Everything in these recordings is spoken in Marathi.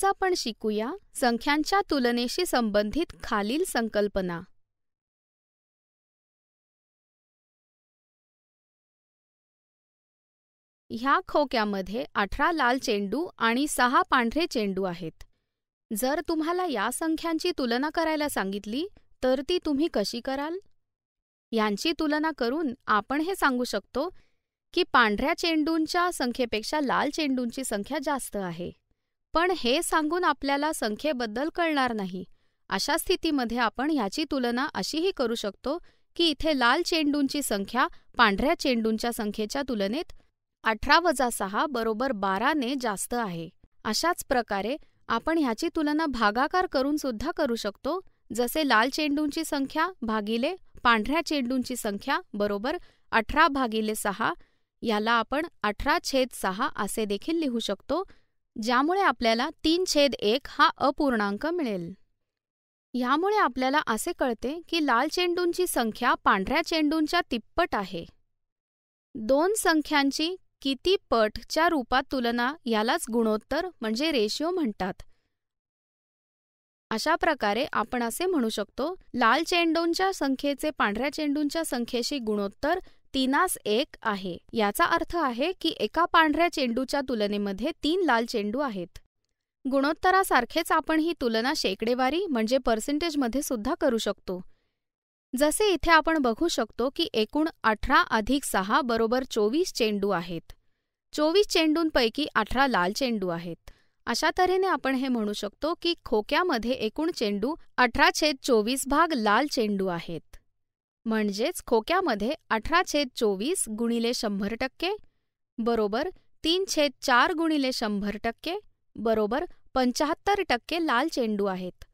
आज आपण शिकूया संख्यांच्या तुलनेशी संबंधित खालील संकल्पना ह्या खोक्यामध्ये अठरा लाल चेंडू आणि सहा पांढरे चेंडू आहेत जर तुम्हाला या संख्यांची तुलना करायला सांगितली तर ती तुम्ही कशी कराल यांची तुलना करून आपण हे सांगू शकतो की पांढऱ्या चेंडूंच्या संख्येपेक्षा लाल चेंडूंची संख्या जास्त आहे पण हे सांगून आपल्याला संख्येबद्दल कळणार नाही अशा स्थितीमध्ये आपण ह्याची तुलना अशीही करू शकतो की इथे लाल चेंडूंची संख्या पांढऱ्या चेंडूंच्या संख्येच्या तुलनेत अठरा वजा सहा बरोबर बाराने जास्त आहे अशाच प्रकारे आपण ह्याची तुलना भागाकार करून सुद्धा करू शकतो जसे लाल चेंडूंची संख्या भागिले पांढऱ्या चेंडूंची संख्या बरोबर अठरा भागिले सहा याला आपण अठरा छेद सहा असे देखील लिहू शकतो ज्यामुळे आपल्याला तीन छेद एक हा अपूर्णांक मिळेल ह्यामुळे आपल्याला असे कळते की लाल चेंडूंची संख्या पांढऱ्या चेंडूंच्या तिप्पट आहे दोन संख्यांची किती पट च्या रूपात तुलना यालाच गुणोत्तर म्हणजे रेशिओ म्हणतात अशा प्रकारे आपण असे म्हणू शकतो लाल चेंडूंच्या संख्येचे पांढऱ्या चेंडूंच्या संख्येशी गुणोत्तर तीनास एक आहे याचा अर्थ आहे की एका पांढऱ्या चेंडूच्या तुलनेमध्ये तीन लाल चेंडू आहेत गुणोत्तरासारखेच आपण ही तुलना शेकडेवारी म्हणजे पर्सेंटेजमध्ये सुद्धा करू शकतो जसे इथे आपण बघू शकतो की एकूण अठरा अधिक सहा बरोबर चोवीस चेंडू आहेत चोवीस चेंडूंपैकी अठरा लाल चेंडू आहेत अशा तऱ्हेने आपण हे म्हणू शकतो की खोक्यामध्ये एकूण चेंडू अठरा छेद चोवीस भाग लाल चेंडू आहेत म्हणजेच खोक्यामध्ये अठरा छेद चोवीस गुणिले शंभर टक्के बरोबर तीन छेद चार गुणिले शंभर टक्के बरोबर पंचाहत्तर टक्के लाल चेंडू आहेत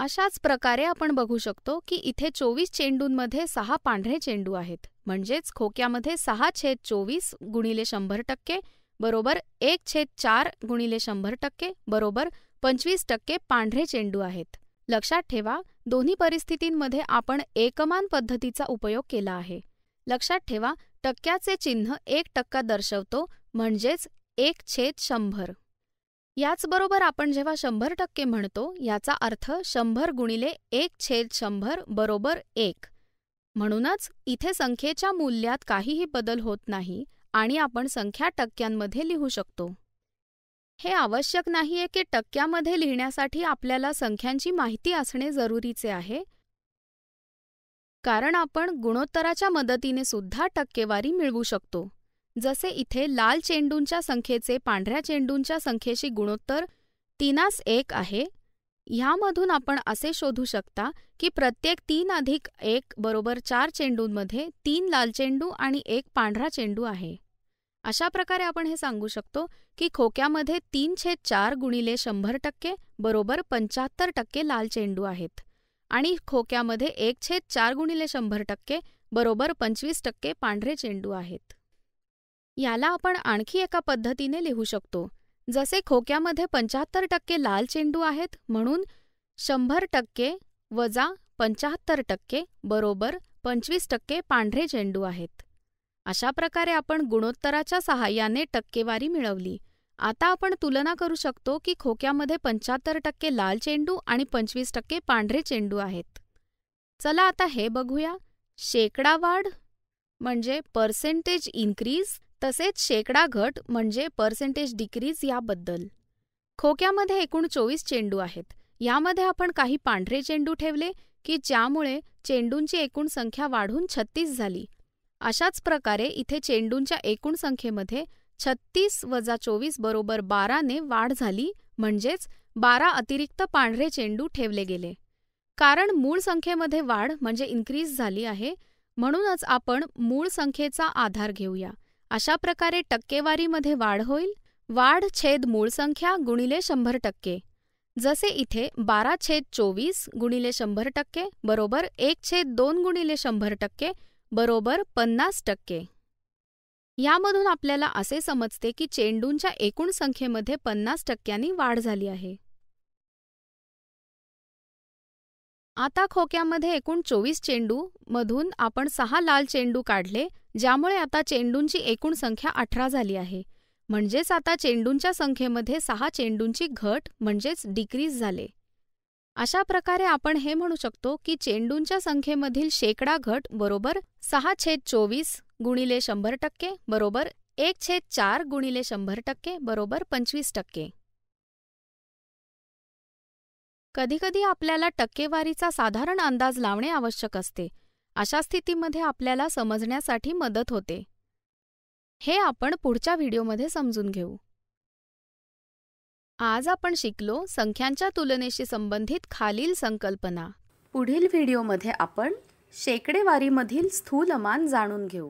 अशाच प्रकारे आपण बघू शकतो की इथे चोवीस चेंडूंमध्ये सहा पांढरे चेंडू आहेत म्हणजेच खोक्यामध्ये सहा छेद चोवीस गुणिले शंभर टक्के बरोबर एक छेद चार गुणिले शंभर टक्के बरोबर पंचवीस टक्के पांढरे चेंडू आहेत लक्षात ठेवा दोन्ही परिस्थितींमध्ये आपण एकमान पद्धतीचा उपयोग केला आहे लक्षात ठेवा टक्क्याचे चिन्ह एक टक्का दर्शवतो म्हणजेच एक छेद शंभर याचबरोबर आपण जेव्हा शंभर टक्के म्हणतो याचा अर्थ शंभर गुणिले एक छेद शंभर बरोबर एक म्हणूनच इथे संख्येच्या मूल्यात काहीही बदल होत नाही आणि आपण संख्या टक्क्यांमध्ये लिहू शकतो हे आवश्यक नाहीये की टक्क्यामध्ये लिहिण्यासाठी आपल्याला संख्यांची माहिती असणे जरुरीचे आहे कारण आपण गुणोत्तराच्या मदतीने सुद्धा टक्केवारी मिळवू शकतो जसे इथे लाल चेंडूंच्या संख्येचे पांढऱ्या चेंडूंच्या संख्येशी गुणोत्तर तीनास एक आहे ह्यामधून आपण असे शोधू शकता की प्रत्येक तीन अधिक एक बरोबर चार चेंडूंमध्ये तीन लाल चेंडू आणि एक पांढरा चेंडू आहे अशा प्रकारे आपण हे सांगू शकतो की खोक्यामध्ये तीन छेद चार गुणिले शंभर टक्के बरोबर पंच्याहत्तर टक्के लाल चेंडू आहेत आणि खोक्यामध्ये एक छेद चार गुणिले शंभर टक्के बरोबर पंचवीस टक्के पांढरे चेंडू आहेत याला आपण आणखी एका पद्धतीने लिहू शकतो जसे खोक्यामध्ये पंच्याहत्तर टक्के लाल चेंडू आहेत म्हणून शंभर टक्के वजा पंच्याहत्तर टक्के बरोबर पंचवीस टक्के पांढरे चेंडू आहेत अशा प्रकारे आपण गुणोत्तराच्या सहाय्याने टक्केवारी मिळवली आता आपण तुलना करू शकतो की खोक्यामध्ये पंच्याहत्तर टक्के लाल चेंडू आणि पंचवीस टक्के पांढरे चेंडू आहेत चला आता हे बघूया शेकडा वाढ म्हणजे पर्सेंटेज इन्क्रीज तसेच शेकडा घट म्हणजे पर्सेंटेज डिक्रीज याबद्दल खोक्यामध्ये एकूण चोवीस चेंडू आहेत यामध्ये आपण काही पांढरे चेंडू ठेवले की ज्यामुळे चेंडूंची एकूण संख्या वाढून छत्तीस झाली अशाच प्रकारे इथे चेंडूंच्या एकूण संख्येमध्ये छत्तीस वजा चोवीस बरोबर बाराने वाढ झाली म्हणजेच बारा अतिरिक्त पांढरे चेंडू ठेवले गेले कारण मूळ संख्येमध्ये वाढ म्हणजे इन्क्रीज झाली आहे म्हणूनच आपण मूळ संख्येचा आधार घेऊया अशा प्रकारे टक्केवारीमध्ये वाढ होईल वाढ छेद मूळ संख्या गुणिले शंभर टक्के जसे इथे बारा छेद चोवीस गुणिले शंभर टक्के बरोबर एक छेद दोन गुणिले शंभर टक्के बरोबर पन्नास टक्के यामधून आपल्याला असे समजते की चेंडूंच्या एकूण संख्येमध्ये पन्नास टक्क्यांनी वाढ झाली आहे आता खोक्यामध्ये एकूण चोवीस चेंडू मधून आपण सहा लाल चेंडू काढले ज्यामुळे आता चेंडूंची एकूण संख्या अठरा झाली आहे म्हणजेच आता चेंडूंच्या संख्येमध्ये सहा चेंडूंची घट म्हणजेच डिक्रीज झाले अशा प्रकारे आपण हे म्हणू शकतो की चेंडूंच्या संख्येमधील शेकडा घट बरोबर सहा छेद चोवीस गुणिले शंभर टक्के बरोबर एक छेद चार गुणिले शंभर टक्के बरोबर पंचवीस टक्के कधीकधी आपल्याला टक्केवारीचा साधारण अंदाज लावणे आवश्यक असते अशा स्थितीमध्ये आपल्याला समजण्यासाठी मदत होते हे आपण पुढच्या व्हिडिओमध्ये समजून घेऊ आज आपण शिकलो संख्यांच्या तुलनेशी संबंधित खालील संकल्पना पुढील व्हिडिओमध्ये आपण शेकडेवारीमधील स्थूलमान जाणून घेऊ